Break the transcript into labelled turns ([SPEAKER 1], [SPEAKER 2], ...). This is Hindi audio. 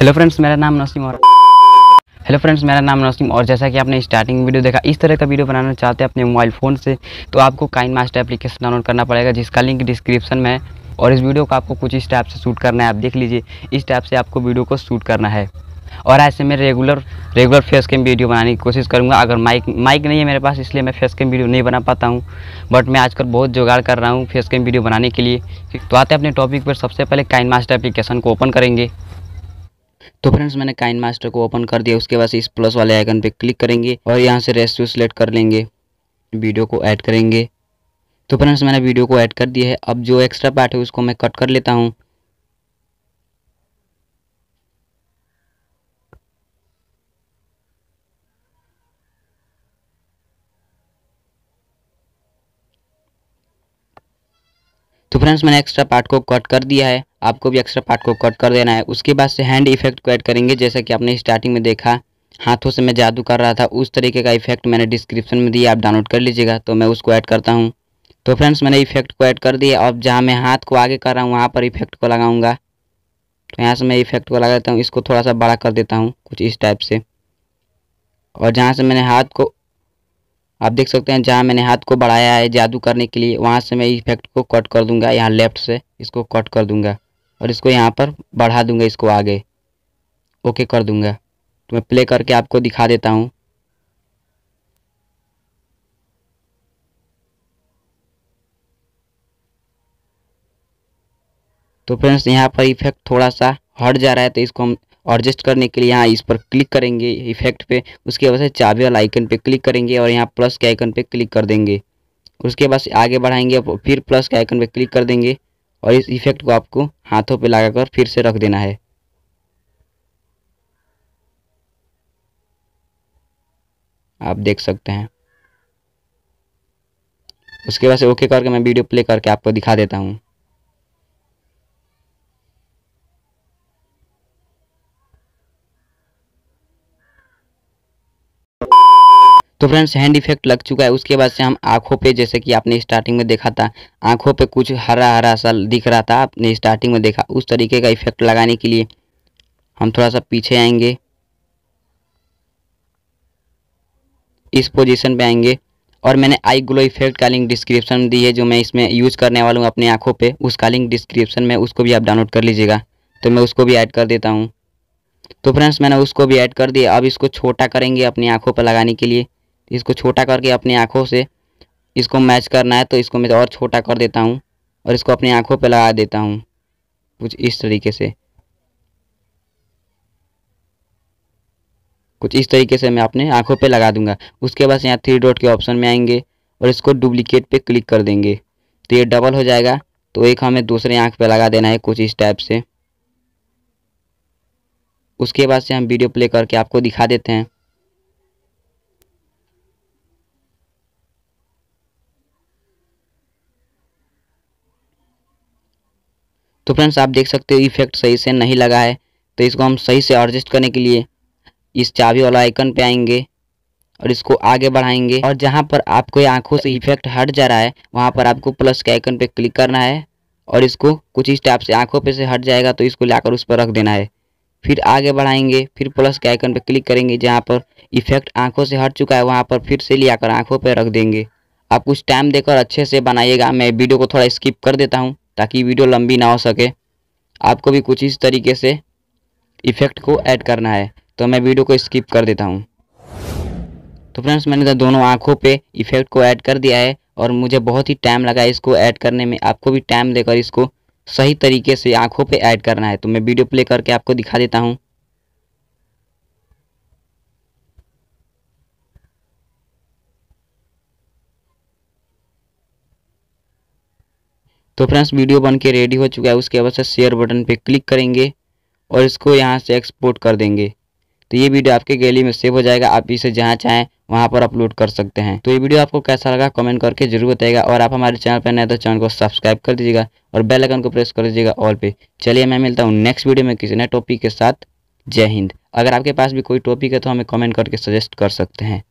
[SPEAKER 1] हेलो फ्रेंड्स मेरा नाम नसीम और हेलो फ्रेंड्स मेरा नाम नसीम और जैसा कि आपने स्टार्टिंग वीडियो देखा इस तरह का वीडियो बनाना चाहते हैं अपने मोबाइल फ़ोन से तो आपको काइन मास्टर एप्लीकेशन डाउनलोड करना पड़ेगा जिसका लिंक डिस्क्रिप्शन में है और इस वीडियो को आपको कुछ इस टाइप से शूट करना है आप देख लीजिए इस टाइप से आपको वीडियो को शूट करना है और ऐसे मैं regular regular face cam video बनाने की कोशिश करूँगा अगर माइक माइक नहीं है मेरे पास इसलिए मैं फेस कैम वीडियो नहीं बना पाता हूँ बट मैं आजकल बहुत जुगाड़ कर रहा हूँ फेस कैम वीडियो बनाने के लिए तो आते अपने टॉपिक पर सबसे पहले काइन मास्टर एप्लीकेशन को ओपन करेंगे तो फ्रेंड्स मैंने काइन मास्टर को ओपन कर दिया उसके बाद इस प्लस वाले आइकन पे क्लिक करेंगे और यहाँ से रेस्क्यू सेलेक्ट कर लेंगे वीडियो को ऐड करेंगे तो फ्रेंड्स मैंने वीडियो को ऐड कर दिया है अब जो एक्स्ट्रा पार्ट है उसको मैं कट कर लेता हूँ तो फ्रेंड्स मैंने एक्स्ट्रा पार्ट को कट कर दिया है आपको भी एक्स्ट्रा पार्ट को कट कर देना है उसके बाद से हैंड इफेक्ट को ऐड करेंगे जैसा कि आपने स्टार्टिंग में देखा हाथों से मैं जादू कर रहा था उस तरीके का इफेक्ट मैंने डिस्क्रिप्शन में दिया आप डाउनलोड कर लीजिएगा तो मैं उसको ऐड करता हूँ तो फ्रेंड्स मैंने इफेक्ट को ऐड कर दिया अब जहाँ मैं हाथ को आगे कर रहा हूँ वहाँ पर इफेक्ट को लगाऊंगा तो यहाँ से मैं इफेक्ट को लगा देता हूँ इसको थोड़ा सा बड़ा कर देता हूँ कुछ इस टाइप से और जहाँ से मैंने हाथ को आप देख सकते हैं जहाँ मैंने हाथ को बढ़ाया है जादू करने के लिए वहाँ से मैं इफेक्ट को कट कर दूंगा यहाँ लेफ्ट से इसको कट कर दूंगा और इसको यहाँ पर बढ़ा दूंगा इसको आगे ओके कर दूंगा तो मैं प्ले करके आपको दिखा देता हूँ तो फ्रेंड्स यहाँ पर इफेक्ट थोड़ा सा हट जा रहा है तो इसको हम एडजस्ट करने के लिए यहाँ इस पर क्लिक करेंगे इफेक्ट पे उसके बाद से चाबी वाला आइकन पे क्लिक करेंगे और यहाँ प्लस के आइकन पे क्लिक कर देंगे उसके बाद आगे बढ़ाएंगे फिर प्लस के आइकन पे क्लिक कर देंगे और इस इफेक्ट को आपको हाथों पे लगाकर फिर से रख देना है आप देख सकते हैं उसके बाद से ओके करके मैं वीडियो प्ले करके आपको दिखा देता हूँ तो फ्रेंड्स हैंड इफेक्ट लग चुका है उसके बाद से हम आंखों पे जैसे कि आपने स्टार्टिंग में देखा था आंखों पे कुछ हरा हरा सा दिख रहा था आपने स्टार्टिंग में देखा उस तरीके का इफेक्ट लगाने के लिए हम थोड़ा सा पीछे आएंगे इस पोजीशन पे आएंगे और मैंने आई ग्लो इफेक्ट का लिंक डिस्क्रिप्शन दी है जो मैं इसमें यूज़ करने वाला हूँ अपनी आँखों पर उसका लिंक डिस्क्रिप्शन में उसको भी आप डाउनलोड कर लीजिएगा तो मैं उसको भी ऐड कर देता हूँ तो फ्रेंड्स मैंने उसको भी ऐड कर दिया अब इसको छोटा करेंगे अपनी आँखों पर लगाने के लिए इसको छोटा करके अपनी आँखों से इसको मैच करना है तो इसको मैं और छोटा कर देता हूँ और इसको अपनी आँखों पर लगा देता हूँ कुछ इस तरीके से कुछ इस तरीके से मैं अपने आँखों पे लगा दूंगा उसके बाद यहाँ थ्री डॉट के ऑप्शन में आएंगे और इसको डुप्लीकेट पे क्लिक कर देंगे तो ये डबल हो जाएगा तो एक हमें दूसरे आँख पे लगा देना है कुछ इस टाइप से उसके बाद से हम वीडियो प्ले करके आपको दिखा देते हैं तो फ्रेंड्स आप देख सकते हो इफेक्ट सही से नहीं लगा है तो इसको हम सही से एडजस्ट करने के लिए इस चाबी वाला आइकन पे आएंगे और इसको आगे बढ़ाएंगे और जहाँ पर आपको आंखों से इफेक्ट हट जा रहा है वहाँ पर आपको प्लस के आइकन पे क्लिक करना है और इसको कुछ इस टाइप से आंखों पे से हट जाएगा तो इसको लाकर उस पर रख देना है फिर आगे बढ़ाएंगे फिर प्लस के आइकन पर क्लिक करेंगे जहाँ पर इफेक्ट आंखों से हट चुका है वहाँ पर फिर से लिया कर आँखों पर रख देंगे आप कुछ टाइम देकर अच्छे से बनाइएगा मैं वीडियो को थोड़ा स्किप कर देता हूँ ताकि वीडियो लंबी ना हो सके आपको भी कुछ इस तरीके से इफ़ेक्ट को ऐड करना है तो मैं वीडियो को स्किप कर देता हूँ तो फ्रेंड्स मैंने तो दोनों आँखों पे इफ़ेक्ट को ऐड कर दिया है और मुझे बहुत ही टाइम लगा इसको ऐड करने में आपको भी टाइम देकर इसको सही तरीके से आँखों पर ऐड करना है तो मैं वीडियो प्ले करके आपको दिखा देता हूँ तो फ्रेंड्स वीडियो बन के रेडी हो चुका है उसके बाद से शेयर बटन पे क्लिक करेंगे और इसको यहाँ से एक्सपोर्ट कर देंगे तो ये वीडियो आपके गैली में सेव हो जाएगा आप इसे जहाँ चाहें वहाँ पर अपलोड कर सकते हैं तो ये वीडियो आपको कैसा लगा कमेंट करके जरूर बताएगा और आप हमारे चैनल पर नए तो चैनल को सब्सक्राइब कर दीजिएगा और बेल आइकन को प्रेस कर दीजिएगा ऑल पे चलिए मैं मिलता हूँ नेक्स्ट वीडियो में किसी नए टॉपिक के साथ जय हिंद अगर आपके पास भी कोई टॉपिक है तो हमें कमेंट करके सजेस्ट कर सकते हैं